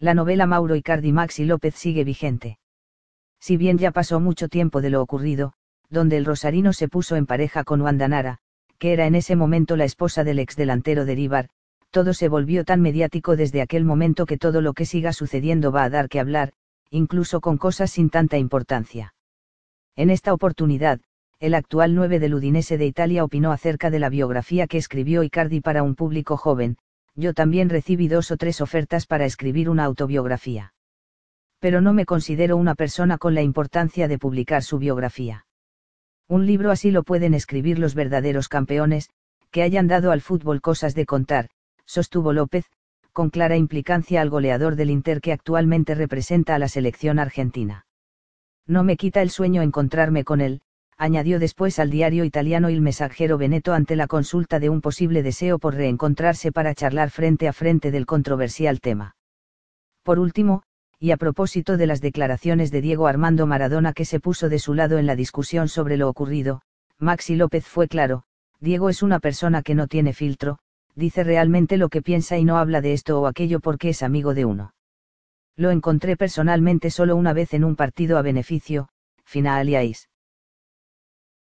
la novela Mauro Icardi Maxi López sigue vigente. Si bien ya pasó mucho tiempo de lo ocurrido, donde el rosarino se puso en pareja con Wandanara, que era en ese momento la esposa del ex delantero de todo se volvió tan mediático desde aquel momento que todo lo que siga sucediendo va a dar que hablar, incluso con cosas sin tanta importancia. En esta oportunidad, el actual 9 del Udinese de Italia opinó acerca de la biografía que escribió Icardi para un público joven, yo también recibí dos o tres ofertas para escribir una autobiografía. Pero no me considero una persona con la importancia de publicar su biografía. Un libro así lo pueden escribir los verdaderos campeones, que hayan dado al fútbol cosas de contar, sostuvo López, con clara implicancia al goleador del Inter que actualmente representa a la selección argentina. No me quita el sueño encontrarme con él, añadió después al diario italiano Il Messaggero Veneto ante la consulta de un posible deseo por reencontrarse para charlar frente a frente del controversial tema. Por último, y a propósito de las declaraciones de Diego Armando Maradona que se puso de su lado en la discusión sobre lo ocurrido, Maxi López fue claro, Diego es una persona que no tiene filtro, dice realmente lo que piensa y no habla de esto o aquello porque es amigo de uno. Lo encontré personalmente solo una vez en un partido a beneficio, aís.